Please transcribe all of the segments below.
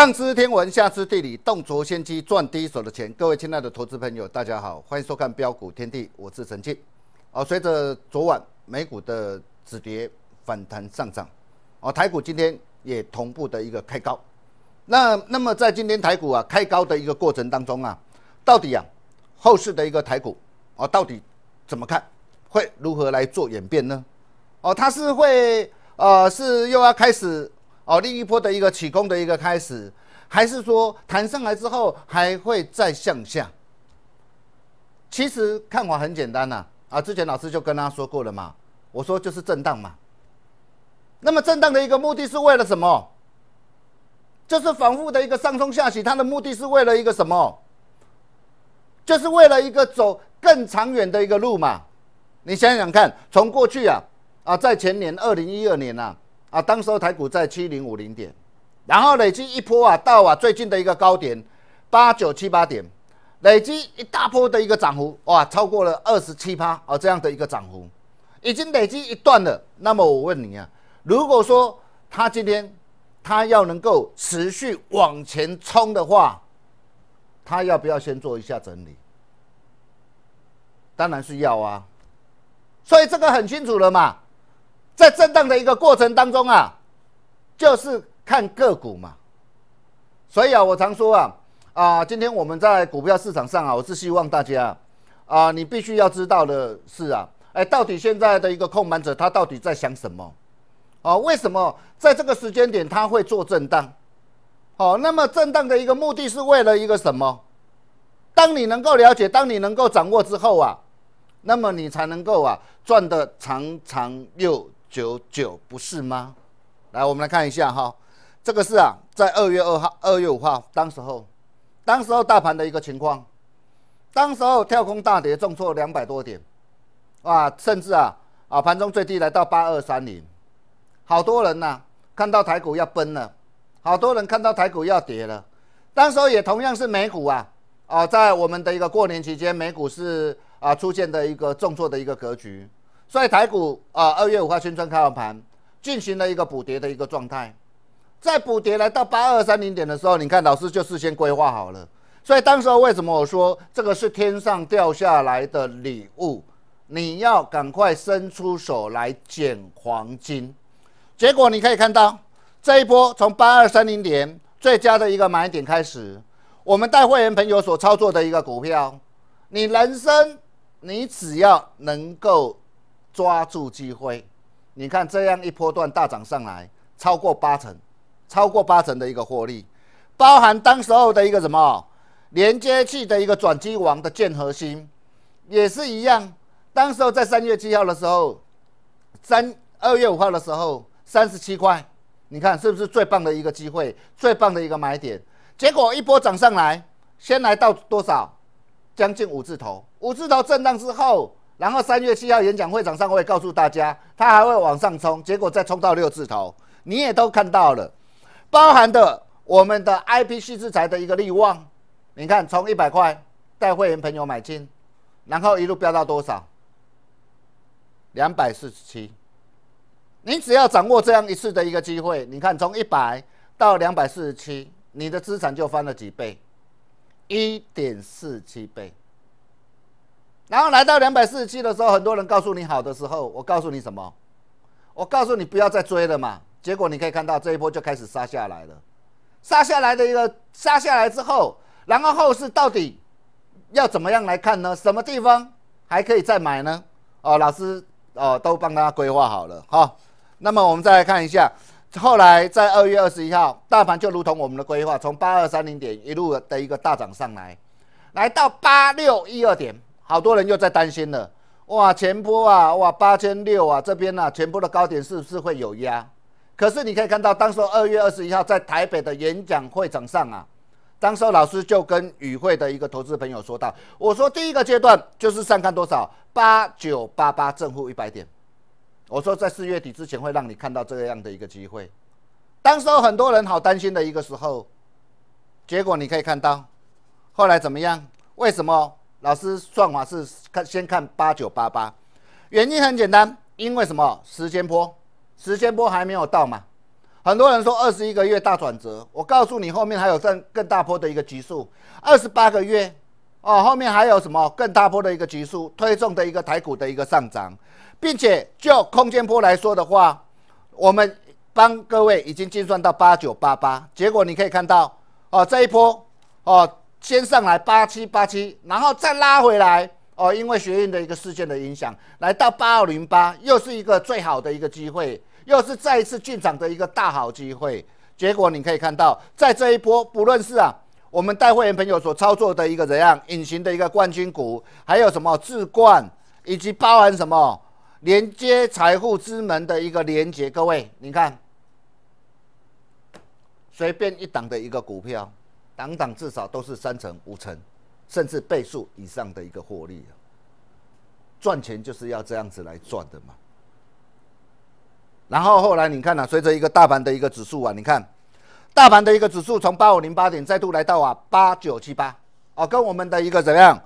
上知天文，下知地理，动辄先机，赚第一手的钱。各位亲爱的投资朋友，大家好，欢迎收看《标股天地》，我是陈庆。哦，随着昨晚美股的止跌反弹上涨，哦，台股今天也同步的一个开高。那那么在今天台股啊开高的一个过程当中啊，到底啊后市的一个台股啊到底怎么看，会如何来做演变呢？哦，它是会呃是又要开始？哦，另一波的一个起攻的一个开始，还是说弹上来之后还会再向下？其实看法很简单呐，啊，之前老师就跟他说过了嘛，我说就是震荡嘛。那么震荡的一个目的是为了什么？就是反复的一个上冲下洗，它的目的是为了一个什么？就是为了一个走更长远的一个路嘛。你想想看，从过去啊啊，在前年二零一二年呐。啊，当时候台股在七零五零点，然后累积一波啊，到啊最近的一个高点八九七八点，累积一大波的一个涨幅，哇，超过了二十七趴啊这样的一个涨幅，已经累积一段了。那么我问你啊，如果说它今天它要能够持续往前冲的话，它要不要先做一下整理？当然是要啊，所以这个很清楚了嘛。在震荡的一个过程当中啊，就是看个股嘛。所以啊，我常说啊，啊，今天我们在股票市场上啊，我是希望大家啊，你必须要知道的是啊，哎，到底现在的一个空盘者他到底在想什么？哦，为什么在这个时间点他会做震荡？哦，那么震荡的一个目的是为了一个什么？当你能够了解，当你能够掌握之后啊，那么你才能够啊，赚得长长又九九不是吗？来，我们来看一下哈，这个是啊，在二月二号、二月五号当时候，当时候大盘的一个情况，当时候跳空大跌，重挫两百多点，啊，甚至啊啊盘中最低来到八二三零，好多人呐看到台股要崩了，好多人看到台股要跌了，当时候也同样是美股啊啊在我们的一个过年期间，美股是啊出现的一个重挫的一个格局。所以台股啊，二月五号新春开盘，进行了一个补跌的一个状态，在补跌来到八二三零点的时候，你看老师就事先规划好了。所以当时为什么我说这个是天上掉下来的礼物，你要赶快伸出手来捡黄金？结果你可以看到这一波从八二三零点最佳的一个买点开始，我们带会员朋友所操作的一个股票，你人生你只要能够。抓住机会，你看这样一波段大涨上来，超过八成，超过八成的一个获利，包含当时候的一个什么连接器的一个转机王的键核心，也是一样。当时候在三月七号的时候，三二月五号的时候三十七块，你看是不是最棒的一个机会，最棒的一个买点？结果一波涨上来，先来到多少？将近五字头，五字头震荡之后。然后三月七号演讲会场上也告诉大家，他还会往上冲，结果再冲到六字头，你也都看到了，包含的我们的 IP 系字材的一个利旺，你看从一百块带会员朋友买进，然后一路飙到多少？两百四十七。你只要掌握这样一次的一个机会，你看从一百到两百四十七，你的资产就翻了几倍？一点四七倍。然后来到两百四十七的时候，很多人告诉你好的时候，我告诉你什么？我告诉你不要再追了嘛。结果你可以看到这一波就开始杀下来了，杀下来的一个杀下来之后，然后后市到底要怎么样来看呢？什么地方还可以再买呢？哦，老师哦都帮大家规划好了哈。那么我们再来看一下，后来在二月二十一号，大盘就如同我们的规划，从八二三零点一路的一个大涨上来，来到八六一二点。好多人又在担心了，哇，前波啊，哇，八千六啊，这边呢，前波的高点是不是会有压？可是你可以看到，当时二月二十一号在台北的演讲会场上啊，当时老师就跟与会的一个投资朋友说到：“我说第一个阶段就是上看多少，八九八八正负一百点，我说在四月底之前会让你看到这样的一个机会。”当时很多人好担心的一个时候，结果你可以看到，后来怎么样？为什么？老师算法是看先看八九八八，原因很简单，因为什么？时间波，时间波还没有到嘛。很多人说二十一个月大转折，我告诉你后面还有更更大波的一个级数，二十八个月哦，后面还有什么更大波的一个级数推动的一个台股的一个上涨，并且就空间波来说的话，我们帮各位已经计算到八九八八，结果你可以看到哦这一波哦。先上来八七八七，然后再拉回来哦，因为学院的一个事件的影响，来到八二零八，又是一个最好的一个机会，又是再一次进场的一个大好机会。结果你可以看到，在这一波，不论是啊，我们带会员朋友所操作的一个怎样隐形的一个冠军股，还有什么智冠，以及包含什么连接财富之门的一个连接，各位，你看，随便一档的一个股票。两档至少都是三成、五成，甚至倍数以上的一个获利赚钱就是要这样子来赚的嘛。然后后来你看呢，随着一个大盘的一个指数啊，你看大盘的一个指数从八五零八点再度来到啊八九七八，哦，跟我们的一个怎样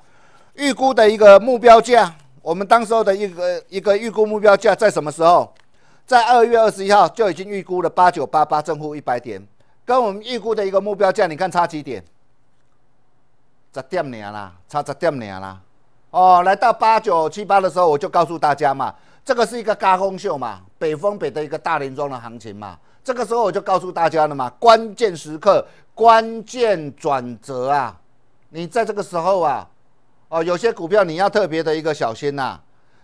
预估的一个目标价，我们当时候的一个一个预估目标价在什么时候？在二月二十一号就已经预估了八九八八正负一百点。跟我们预估的一个目标价，你看差几点？十点年啦，差十点年啦。哦，来到八九七八的时候，我就告诉大家嘛，这个是一个高空秀嘛，北风北的一个大连庄的行情嘛。这个时候我就告诉大家了嘛，关键时刻，关键转折啊！你在这个时候啊，哦，有些股票你要特别的一个小心呐。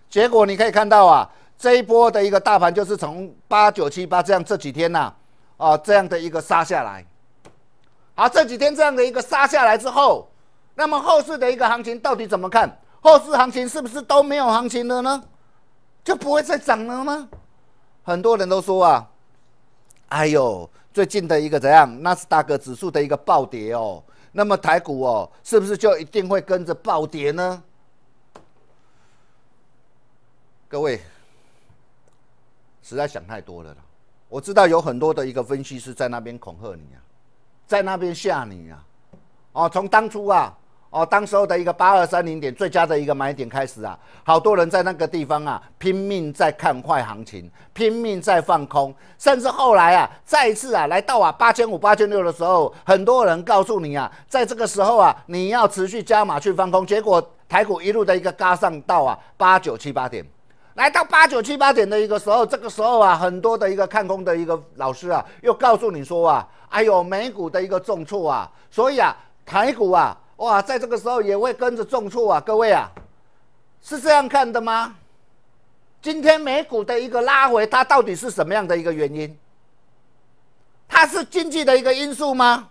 结果你可以看到啊，这一波的一个大盘就是从八九七八这样这几天呐。啊，这样的一个杀下来，好，这几天这样的一个杀下来之后，那么后市的一个行情到底怎么看？后市行情是不是都没有行情了呢？就不会再涨了吗？很多人都说啊，哎呦，最近的一个怎样，纳斯达克指数的一个暴跌哦，那么台股哦，是不是就一定会跟着暴跌呢？各位，实在想太多了了。我知道有很多的一个分析师在那边恐吓你啊，在那边吓你啊，哦，从当初啊，哦，当时候的一个八二三零点最佳的一个买点开始啊，好多人在那个地方啊拼命在看坏行情，拼命在放空，甚至后来啊，再一次啊来到啊八千五、八千六的时候，很多人告诉你啊，在这个时候啊，你要持续加码去放空，结果台股一路的一个嘎上到啊八九七八点。来到八九七八点的一个时候，这个时候啊，很多的一个看空的一个老师啊，又告诉你说啊，哎呦，美股的一个重挫啊，所以啊，台股啊，哇，在这个时候也会跟着重挫啊，各位啊，是这样看的吗？今天美股的一个拉回，它到底是什么样的一个原因？它是经济的一个因素吗？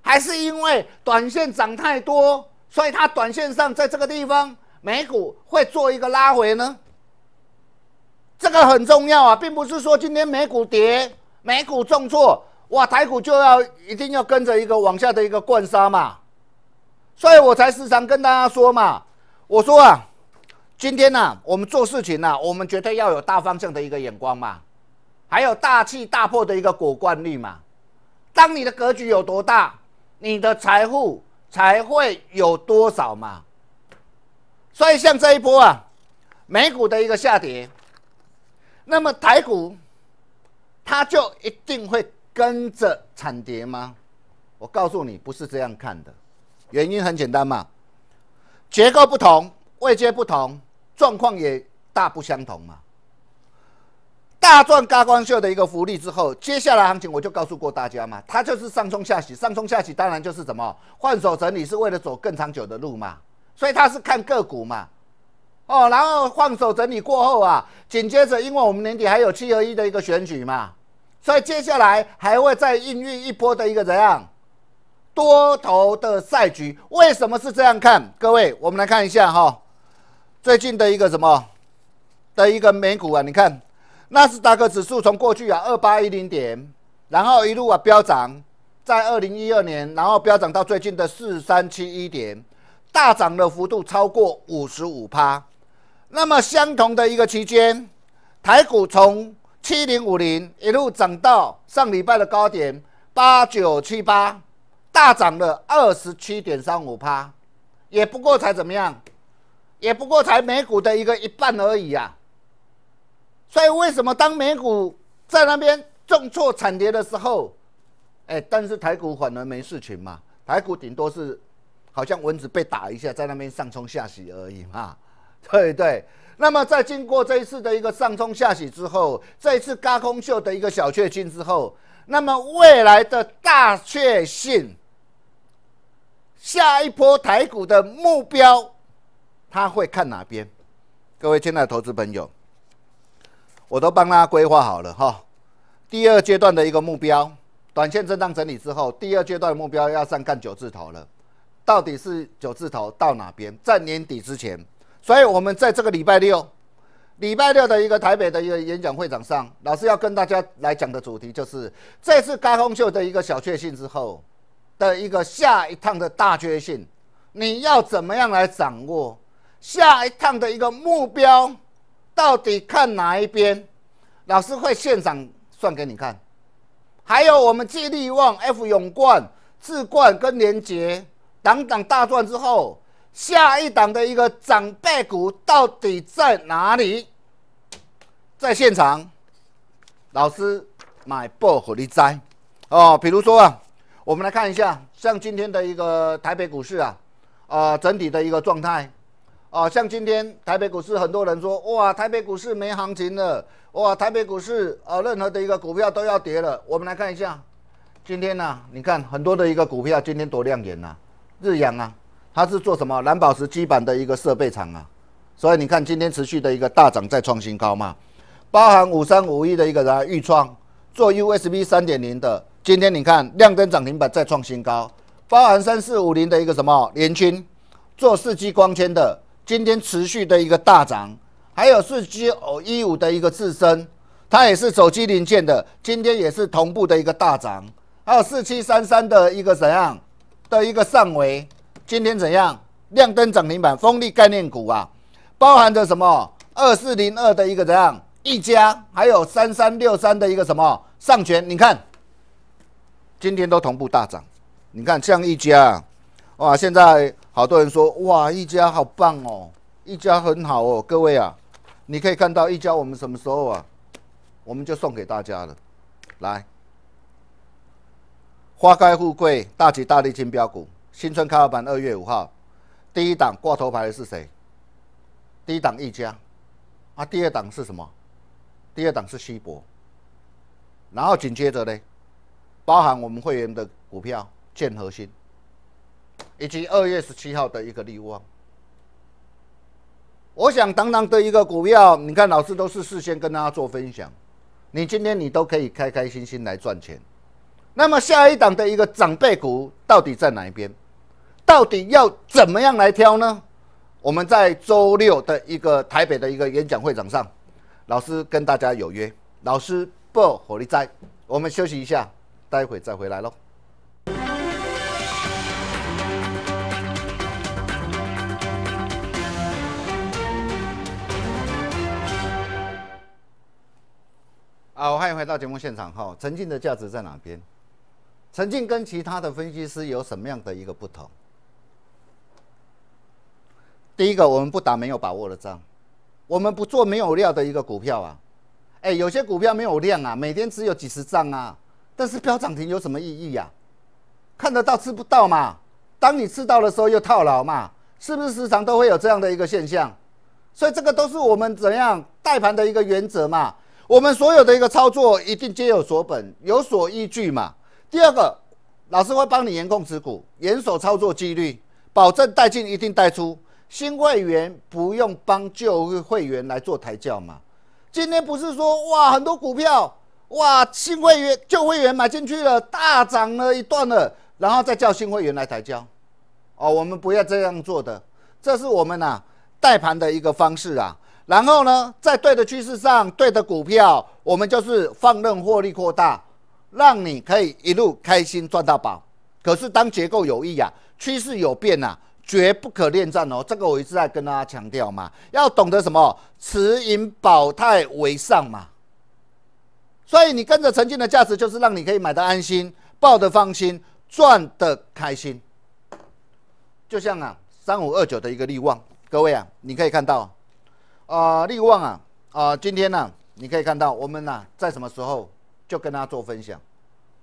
还是因为短线涨太多，所以它短线上在这个地方美股会做一个拉回呢？这个很重要啊，并不是说今天美股跌，美股重挫，哇，台股就要一定要跟着一个往下的一个灌沙嘛，所以我才时常跟大家说嘛，我说啊，今天啊，我们做事情啊，我们绝对要有大方向的一个眼光嘛，还有大气大破的一个果观力嘛，当你的格局有多大，你的财富才会有多少嘛，所以像这一波啊，美股的一个下跌。那么台股，它就一定会跟着惨跌吗？我告诉你，不是这样看的。原因很简单嘛，结构不同，位阶不同，状况也大不相同嘛。大赚高光秀的一个福利之后，接下来行情我就告诉过大家嘛，它就是上冲下洗，上冲下洗当然就是什么换手整理，是为了走更长久的路嘛，所以它是看个股嘛。哦，然后放手整理过后啊，紧接着，因为我们年底还有七合一的一个选举嘛，所以接下来还会再孕育一波的一个怎样多头的赛局？为什么是这样看？各位，我们来看一下哈，最近的一个什么的一个美股啊，你看纳斯达克指数从过去啊二八一零点，然后一路啊飙涨，在二零一二年，然后飙涨到最近的四三七一点，大涨的幅度超过五十五趴。那么相同的一个区间，台股从七零五零一路涨到上礼拜的高点八九七八，大涨了二十七点三五趴，也不过才怎么样，也不过才美股的一个一半而已呀。所以为什么当美股在那边重挫惨跌的时候，哎，但是台股反而没事情嘛？台股顶多是好像蚊子被打一下，在那边上冲下洗而已嘛。对对，那么在经过这一次的一个上冲下洗之后，这一次高空秀的一个小确幸之后，那么未来的大确幸，下一波台股的目标，他会看哪边？各位亲爱的投资朋友，我都帮他规划好了哈。第二阶段的一个目标，短线震荡整理之后，第二阶段的目标要上看九字头了。到底是九字头到哪边？在年底之前。所以，我们在这个礼拜六，礼拜六的一个台北的一个演讲会场上，老师要跟大家来讲的主题就是，这次高封秀的一个小确幸之后的一个下一趟的大确幸，你要怎么样来掌握下一趟的一个目标，到底看哪一边？老师会现场算给你看。还有，我们借力旺 F 永冠智冠跟连杰，等等大赚之后。下一档的一个长辈股到底在哪里？在现场，老师买荷力灾哦。比如说啊，我们来看一下，像今天的一个台北股市啊，呃，整体的一个状态啊，像今天台北股市，很多人说哇，台北股市没行情了，哇，台北股市啊，任何的一个股票都要跌了。我们来看一下，今天呢，你看很多的一个股票，今天多亮眼呐，日阳啊。它是做什么？蓝宝石基板的一个设备厂啊，所以你看今天持续的一个大涨，再创新高嘛。包含五三五一的一个怎预创做 USB 三点零的，今天你看亮灯涨停板再创新高。包含三四五零的一个什么联讯做四 G 光纤的，今天持续的一个大涨。还有四 G 一五的一个自身，它也是手机零件的，今天也是同步的一个大涨。还有四七三三的一个怎样的一个上围。今天怎样？亮灯涨停板，风力概念股啊，包含着什么？二四零二的一个怎样？一家还有三三六三的一个什么？上权，你看，今天都同步大涨。你看，像一家，哇，现在好多人说，哇，一家好棒哦，一家很好哦。各位啊，你可以看到一家，我们什么时候啊？我们就送给大家了。来，花开富贵，大吉大利，金标股。新春开罗版二月五号，第一档挂头牌的是谁？第一档一家，啊，第二档是什么？第二档是西博，然后紧接着呢，包含我们会员的股票建核心，以及二月十七号的一个利旺。我想，当当的一个股票，你看老师都是事先跟大家做分享，你今天你都可以开开心心来赚钱。那么下一档的一个长辈股到底在哪一边？到底要怎么样来挑呢？我们在周六的一个台北的一个演讲会场上，老师跟大家有约，老师不火力在，我们休息一下，待会再回来喽。好，欢迎回到节目现场哈。陈静的价值在哪边？陈静跟其他的分析师有什么样的一个不同？第一个，我们不打没有把握的仗，我们不做没有料的一个股票啊。哎，有些股票没有量啊，每天只有几十张啊。但是标涨停有什么意义呀？看得到吃不到嘛？当你吃到的时候又套牢嘛？是不是时常都会有这样的一个现象？所以这个都是我们怎样带盘的一个原则嘛。我们所有的一个操作一定皆有所本，有所依据嘛。第二个，老师会帮你严控持股，严守操作纪律，保证带进一定带出。新会员不用帮旧会员来做抬轿嘛？今天不是说哇，很多股票哇，新会员、旧会员买进去了，大涨了一段了，然后再叫新会员来抬轿，哦，我们不要这样做的，这是我们呐带盘的一个方式啊。然后呢，在对的趋势上、对的股票，我们就是放任获利扩大，让你可以一路开心赚到饱。可是当结构有异啊，趋势有变呐。绝不可恋战哦，这个我一直在跟大家强调嘛，要懂得什么持盈保泰为上嘛。所以你跟着曾经的价值，就是让你可以买的安心、抱的放心、赚的开心。就像啊，三五二九的一个利旺，各位啊，你可以看到啊，利旺啊啊，今天呢，你可以看到我们呢，在什么时候就跟大家做分享？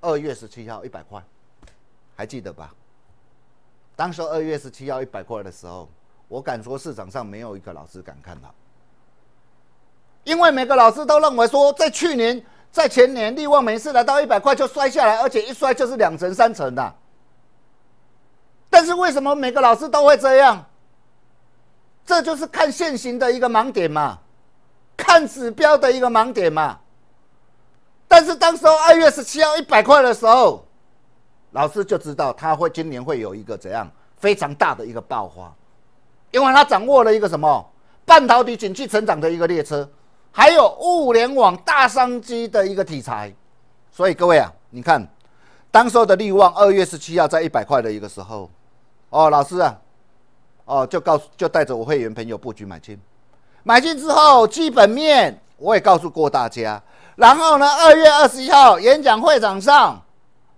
二月十七号一百块，还记得吧？当时二月十七号一百块的时候，我敢说市场上没有一个老师敢看好，因为每个老师都认为说，在去年、在前年，利旺每次来到一百块就摔下来，而且一摔就是两层、三层的。但是为什么每个老师都会这样？这就是看现行的一个盲点嘛，看指标的一个盲点嘛。但是当时二月十七号一百块的时候。老师就知道他会今年会有一个怎样非常大的一个爆发，因为他掌握了一个什么半导体景气成长的一个列车，还有物联网大商机的一个题材，所以各位啊，你看当时的利旺二月十七号在一百块的一个时候，哦，老师啊，哦，就告诉就带着我会员朋友布局买进，买进之后基本面我也告诉过大家，然后呢，二月二十一号演讲会场上。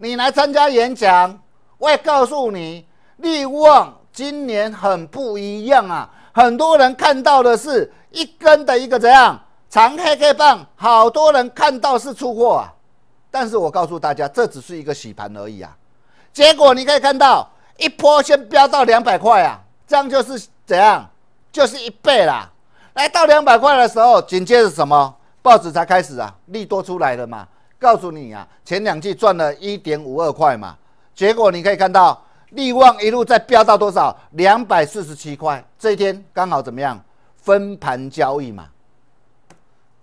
你来参加演讲，我也告诉你，利旺今年很不一样啊。很多人看到的是一根的一个怎样长黑 K 棒，好多人看到是出货啊。但是我告诉大家，这只是一个洗盘而已啊。结果你可以看到，一波先飙到两百块啊，这样就是怎样，就是一倍啦。来到两百块的时候，紧接着什么？报纸才开始啊，利多出来了嘛。告诉你啊，前两季赚了一点五二块嘛，结果你可以看到利旺一路在飙到多少？两百四十七块。这一天刚好怎么样？分盘交易嘛。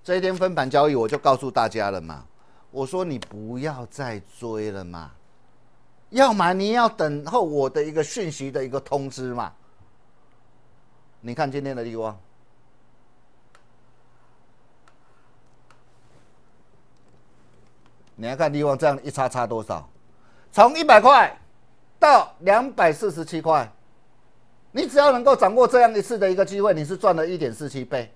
这一天分盘交易，我就告诉大家了嘛。我说你不要再追了嘛，要买你要等候我的一个讯息的一个通知嘛。你看今天的利旺。你要看力旺这样一差差多少，从一百块到两百四十七块，你只要能够掌握这样一次的一个机会，你是赚了一点四七倍。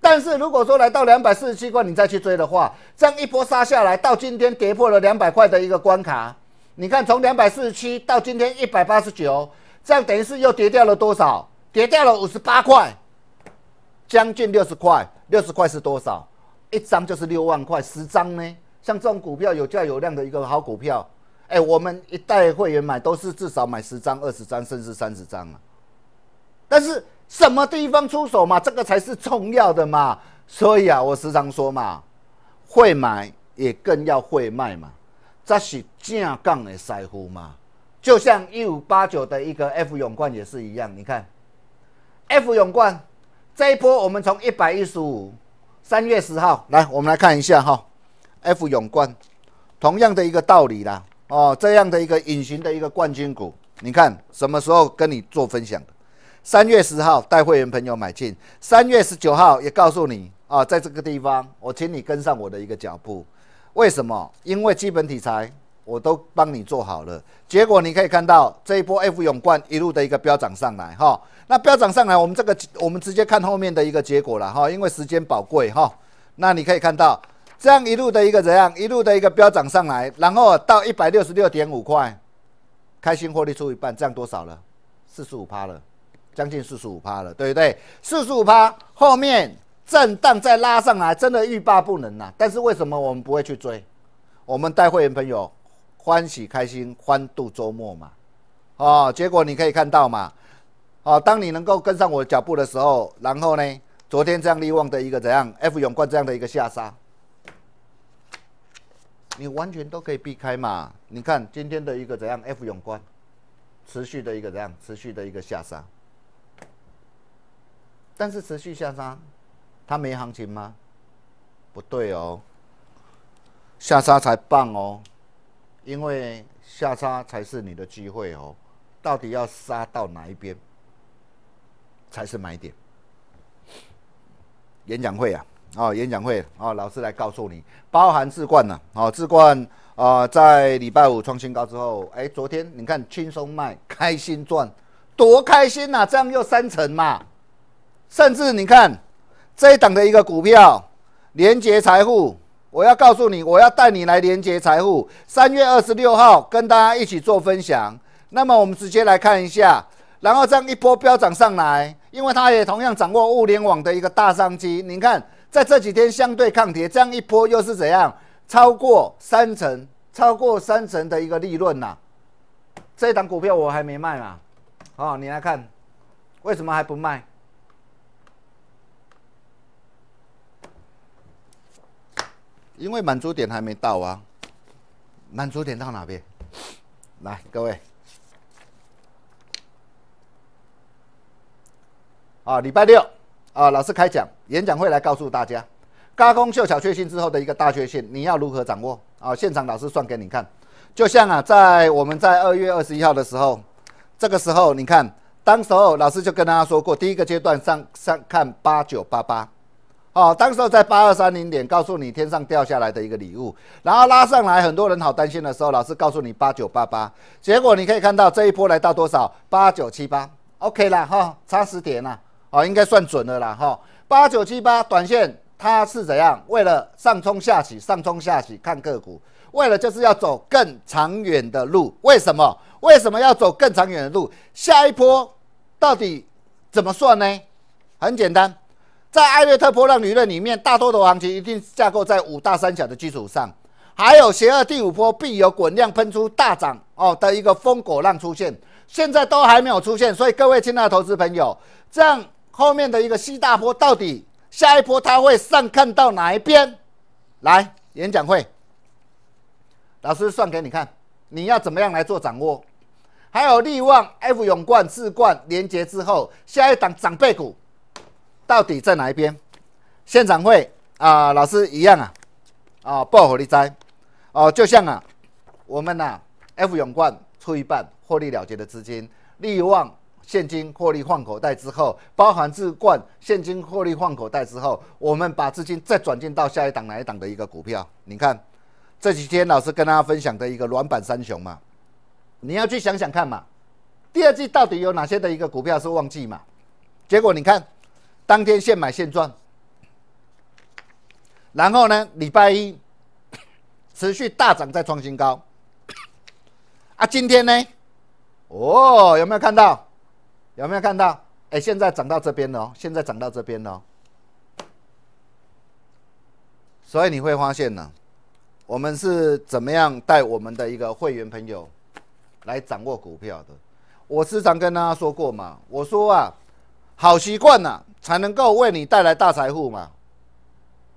但是如果说来到两百四十七块，你再去追的话，这样一波杀下来，到今天跌破了两百块的一个关卡。你看从两百四十七到今天一百八十九，这样等于是又跌掉了多少？跌掉了五十八块，将近六十块。六十块是多少？一张就是六万块，十张呢？像这种股票有价有量的一个好股票，哎，我们一代会员买都是至少买十张、二十张，甚至三十张啊。但是什么地方出手嘛，这个才是重要的嘛。所以啊，我时常说嘛，会买也更要会卖嘛，这是正港的师傅嘛。就像一五八九的一个 F 永冠也是一样，你看 F 永冠这一波，我们从一百一十五三月十号来，我们来看一下哈。F 永冠，同样的一个道理啦，哦，这样的一个隐形的一个冠军股，你看什么时候跟你做分享？三月十号带会员朋友买进，三月十九号也告诉你啊，在这个地方，我请你跟上我的一个脚步。为什么？因为基本题材我都帮你做好了。结果你可以看到这一波 F 永冠一路的一个飙涨上来，哈，那飙涨上来，我们这个我们直接看后面的一个结果了，哈，因为时间宝贵，哈，那你可以看到。这样一路的一个怎样，一路的一个飙涨上来，然后到一百六十六点五块，开心获利出一半，这样多少了？四十五趴了，将近四十五趴了，对不对？四十五趴后面震荡再拉上来，真的欲罢不能呐！但是为什么我们不会去追？我们带会员朋友欢喜开心欢度周末嘛？哦，结果你可以看到嘛？哦，当你能够跟上我脚步的时候，然后呢，昨天这样利旺的一个怎样？F 永冠这样的一个下杀。你完全都可以避开嘛？你看今天的一个怎样？F 永冠，持续的一个怎样？持续的一个下杀。但是持续下杀，它没行情吗？不对哦，下杀才棒哦，因为下杀才是你的机会哦。到底要杀到哪一边，才是买点？演讲会啊！啊，演讲会啊，老师来告诉你，包含智冠啊，哦，智冠啊，在礼拜五创新高之后，哎，昨天你看轻松卖，开心赚，多开心呐！这样又三成嘛，甚至你看这一档的一个股票，连接财富，我要告诉你，我要带你来连接财富，三月二十六号跟大家一起做分享。那么我们直接来看一下，然后这样一波飙涨上来，因为它也同样掌握物联网的一个大商机，你看。在这几天相对抗跌，这样一波又是怎样？超过三成，超过三成的一个利润呐！这档股票我还没卖嘛，哦，你来看，为什么还不卖？因为满足点还没到啊。满足点到哪边？来，各位，啊，礼拜六，啊，老师开讲。演讲会来告诉大家，高空秀小确幸之后的一个大确幸，你要如何掌握啊？现场老师算给你看，就像啊，在我们在二月二十一号的时候，这个时候你看，当时候老师就跟大家说过，第一个阶段上上看八九八八，哦，当时候在八二三零点告诉你天上掉下来的一个礼物，然后拉上来，很多人好担心的时候，老师告诉你八九八八，结果你可以看到这一波来到多少八九七八，OK 啦哈，差十点啦，哦，应该算准了啦哈。八九七八短线它是怎样？为了上冲下起，上冲下起看个股，为了就是要走更长远的路。为什么？为什么要走更长远的路？下一波到底怎么算呢？很简单，在艾略特波浪理论里面，大多头行情一定架构在五大三小的基础上，还有邪恶第五波必有滚量喷出大涨哦的一个风口浪出现，现在都还没有出现。所以各位亲爱的投资朋友，这样。后面的一个西大坡到底下一波它会上看到哪一边？来演讲会，老师算给你看，你要怎么样来做掌握？还有利旺、F 永冠、智冠连接之后，下一档长辈股到底在哪一边？现场会啊，老师一样啊，啊，爆火力灾哦，就像啊，我们呐，F 永冠出一半获利了结的资金，利旺。现金获利换口袋之后，包含置冠现金获利换口袋之后，我们把资金再转进到下一档、哪一档的一个股票。你看这几天老师跟大家分享的一个软板三雄嘛，你要去想想看嘛，第二季到底有哪些的一个股票是旺季嘛？结果你看当天现买现赚，然后呢礼拜一 持续大涨再创新高，啊，今天呢，哦，有没有看到？有没有看到？哎，现在涨到这边了哦，现在涨到这边了哦。所以你会发现呢，我们是怎么样带我们的一个会员朋友来掌握股票的？我时常跟大家说过嘛，我说啊，好习惯呐，才能够为你带来大财富嘛。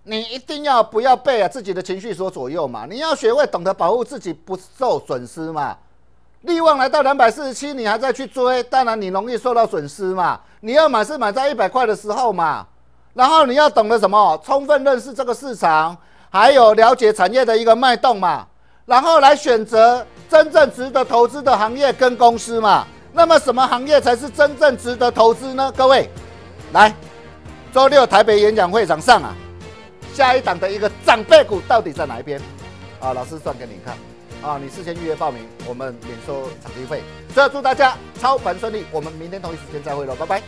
你一定要不要被啊自己的情绪所左右嘛？你要学会懂得保护自己，不受损失嘛。利润来到两百四十七，你还在去追？当然你容易受到损失嘛。你要买是买在一百块的时候嘛。然后你要懂得什么？充分认识这个市场，还有了解产业的一个脉动嘛。然后来选择真正值得投资的行业跟公司嘛。那么什么行业才是真正值得投资呢？各位，来，周六台北演讲会场上啊，下一档的一个长辈股到底在哪一边？啊，老师转给你看。啊！你事先预约报名，我们免收场地费。最后祝大家操盘顺利，我们明天同一时间再会了，拜拜。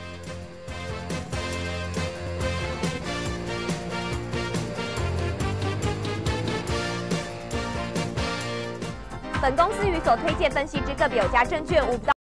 本公司与所推荐分析之个别有价证券，勿道。